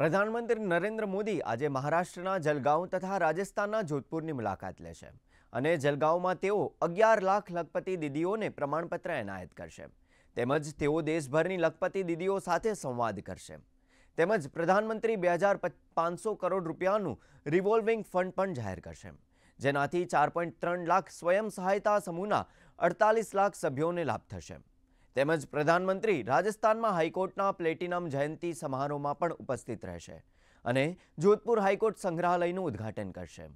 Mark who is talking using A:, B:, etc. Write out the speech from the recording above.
A: પ્રધાનમંત્રી નરેન્દ્ર મોદી આજે મહારાષ્ટ્રના જલગાંવ તથા રાજસ્થાનના જોધપુરની મુલાકાત લેશે અને જલગાંવમાં તેઓ અગિયાર લાખ લખપતિ દીદીઓને પ્રમાણપત્ર એનાયત કરશે તેમજ તેઓ દેશભરની લખપતિ દીદીઓ સાથે સંવાદ કરશે તેમજ પ્રધાનમંત્રી બે હજાર પાંચસો કરોડ રૂપિયાનું રિવોલ્વિંગ ફંડ પણ જાહેર કરશે જેનાથી ચાર પોઈન્ટ ત્રણ લાખ સ્વયં સહાયતા સમૂહના અડતાલીસ લાખ સભ્યોને લાભ થશે તેમજ પ્રધાનમંત્રી રાજસ્થાનમાં હાઈકોર્ટના પ્લેટિનમ જયંતિ સમારોહમાં પણ ઉપસ્થિત રહેશે અને જોધપુર હાઈકોર્ટ સંગ્રહાલયનું ઉદ્ઘાટન કરશે